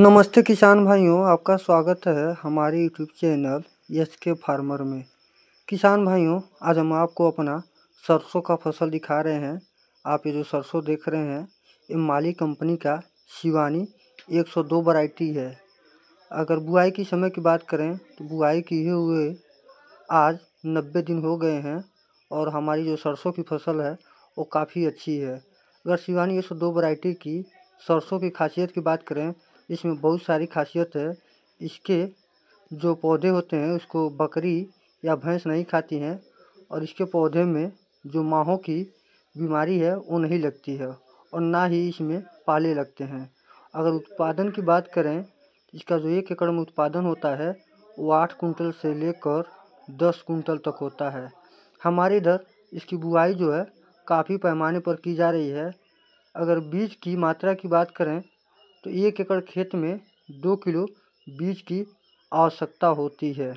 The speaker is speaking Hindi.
नमस्ते किसान भाइयों आपका स्वागत है हमारे यूट्यूब चैनल यश के फार्मर में किसान भाइयों आज हम आपको अपना सरसों का फसल दिखा रहे हैं आप ये जो सरसों देख रहे हैं ये माली कंपनी का शिवानी 102 वराइटी है अगर बुआई की समय की बात करें तो बुआई किए हुए आज 90 दिन हो गए हैं और हमारी जो सरसों की फसल है वो काफ़ी अच्छी है अगर शिवानी एक सौ की सरसों की खासियत की बात करें इसमें बहुत सारी खासियत है इसके जो पौधे होते हैं उसको बकरी या भैंस नहीं खाती हैं और इसके पौधे में जो माहों की बीमारी है वो नहीं लगती है और ना ही इसमें पाले लगते हैं अगर उत्पादन की बात करें इसका जो एक एकड़ में उत्पादन होता है वो आठ कुंटल से लेकर दस कुंटल तक होता है हमारे इधर इसकी बुआई जो है काफ़ी पैमाने पर की जा रही है अगर बीज की मात्रा की बात करें तो एक एकड़ खेत में दो किलो बीज की आवश्यकता होती है